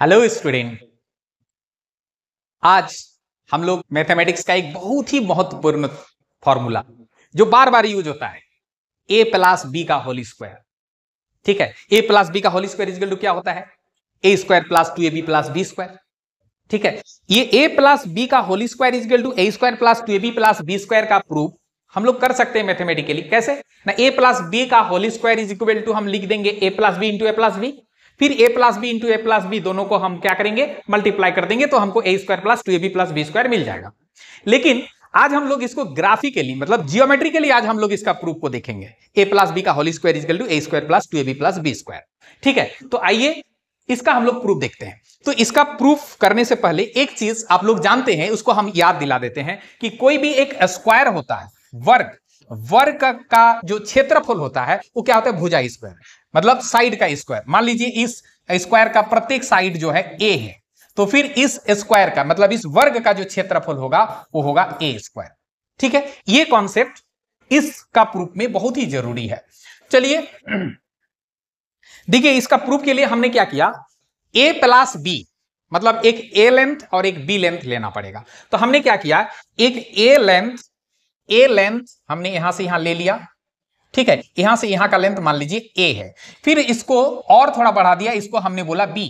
hello student आज हम लोग मैथमेटिक्स का एक बहुत ही महत्वपूर्ण फॉर्मूला जो बार बार यूज होता है ए प्लस बी का होली स्क्वायर ठीक है ए प्लस बी का होली स्क्वायर इजगल टू क्या होता है A square plus two A B plus B square ठीक है ये ए प्लस बी का whole square is equal two A square plus two A B plus B square का proof हम लोग कर सकते हैं मैथमेटिकली कैसे ना ए प्लस बी का whole square is equal to हम लिख देंगे A plus B into A plus B फिर A plus B into A plus B दोनों को हम क्या करेंगे मल्टीप्लाई कर देंगे तो हमको A square plus two A B plus B square मिल जाएगा लेकिन आज हम लोग इसको ग्राफिकली मतलब जियोमेट्रिकली आज हम लोग इसका प्रूफ को देखेंगे ए प्लस बी का whole square is equal two A square plus two A B plus B square ठीक है तो आइए इसका हम लोग प्रूफ देखते हैं तो इसका प्रूफ करने से पहले एक चीज आप लोग जानते हैं उसको हम याद दिला देते हैं कि कोई भी एक स्क्वायर होता है वर्ग वर्ग का जो क्षेत्रफल होता है वो क्या होता है भुजा स्क्वायर मतलब साइड का स्क्वायर मान लीजिए इस स्क्वायर का प्रत्येक साइड जो है ए है तो फिर इस स्क्वायर का मतलब इस वर्ग का जो क्षेत्रफल होगा वो होगा ए स्क्वायर ठीक है ये कॉन्सेप्ट इसका प्रूफ में बहुत ही जरूरी है चलिए देखिए इसका प्रूफ के लिए हमने क्या किया ए प्लस बी मतलब एक ए लेंथ और एक बी लेंथ लेना पड़ेगा तो हमने क्या किया एक ए लेंथ ए लेंथ हमने यहां से यहां ले लिया ठीक है यहां से यहां का लेंथ मान लीजिए ए है फिर इसको और थोड़ा बढ़ा दिया इसको हमने बोला बी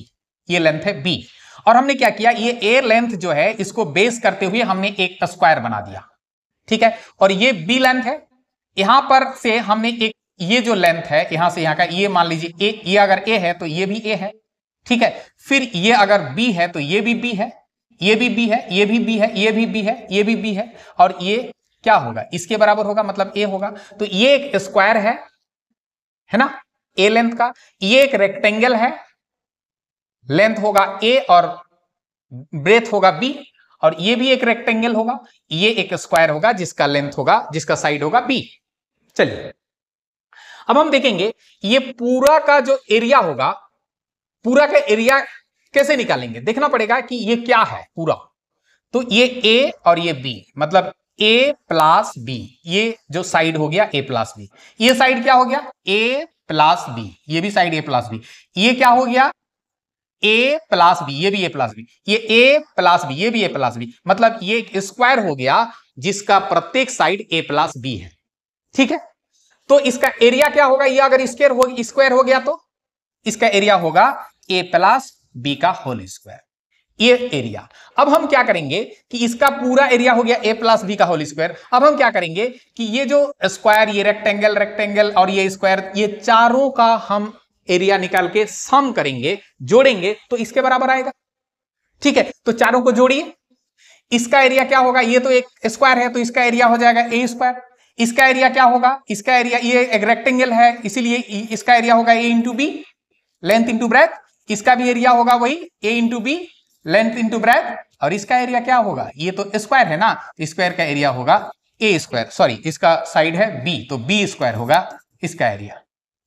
ये लेंथ है बी और हमने क्या किया ये ए लेंथ जो है इसको बेस करते हुए हमने एक स्क्वायर बना दिया ठीक है और ये बी लेंथ है यहां पर से हमने एक ये जो लेंथ है यहां से यहां का ये मान लीजिए ए ये अगर ए है तो ये भी ए है ठीक है फिर ये अगर बी है तो ये भी बी है ये भी बी है ये भी बी है ये भी बी है ये भी बी है और ये क्या होगा इसके बराबर होगा मतलब ए होगा तो ये एक स्क्वायर है है ना ए लेंथ का ये एक रेक्टेंगल है लेंथ होगा ए और ब्रेथ होगा बी और ये भी एक रेक्टेंगल होगा ये एक स्क्वायर होगा जिसका लेंथ होगा जिसका साइड होगा बी चलिए अब हम देखेंगे ये पूरा का जो एरिया होगा पूरा का एरिया कैसे निकालेंगे देखना पड़ेगा कि ये क्या है पूरा तो ये ए और ये बी मतलब ए प्लस बी ये जो साइड हो गया ए प्लस बी ये साइड क्या हो गया ए प्लस बी ये भी साइड ए प्लस बी ये क्या हो गया ए प्लस बी ये भी ए प्लस बी ये ए प्लस बी ये भी ए प्लस बी मतलब ये एक स्क्वायर हो गया जिसका प्रत्येक साइड ए प्लस बी है ठीक है तो इसका एरिया क्या होगा ये अगर स्क्वायर हो स्क्वायर हो गया तो इसका एरिया होगा ए प्लस बी का होल स्क्वायर ये एरिया अब हम क्या करेंगे कि इसका पूरा एरिया हो गया ए प्लस बी का होल स्क्वायर अब हम क्या करेंगे कि ये जो स्क्वायर ये रेक्टेंगल रेक्टेंगल और ये स्क्वायर ये चारों का हम एरिया निकाल के सम करेंगे जोड़ेंगे तो इसके बराबर आएगा ठीक है तो चारों को जोड़िए इसका एरिया क्या होगा ये तो एक स्क्वायर है तो इसका एरिया हो जाएगा ए स्क्वायर इसका एरिया क्या होगा इसका एरिया ये एक रेक्टेंगल है इसीलिए इसका एरिया होगा A into B length into breadth इसका भी एरिया होगा वही A into B length into breadth और इसका एरिया क्या होगा ये तो स्क्वायर है ना स्क्वायर का एरिया होगा ए स्क्वायर सॉरी इसका साइड है बी तो बी स्क्वायर होगा इसका एरिया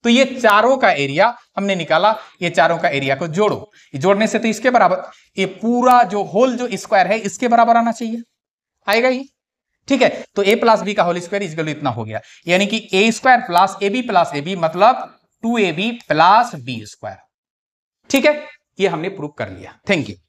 तो ये चारों का एरिया हमने निकाला ये चारों का एरिया को जोड़ो जोड़ने से तो इसके बराबर ये पूरा जो होल जो स्क्वायर है इसके बराबर आना चाहिए आएगा ही ठीक है तो ए प्लस बी का होल स्क्वायर इसके इतना हो गया यानी कि A square plus A B plus A B मतलब two A B plus B square ठीक है ये हमने प्रूव कर लिया थैंक यू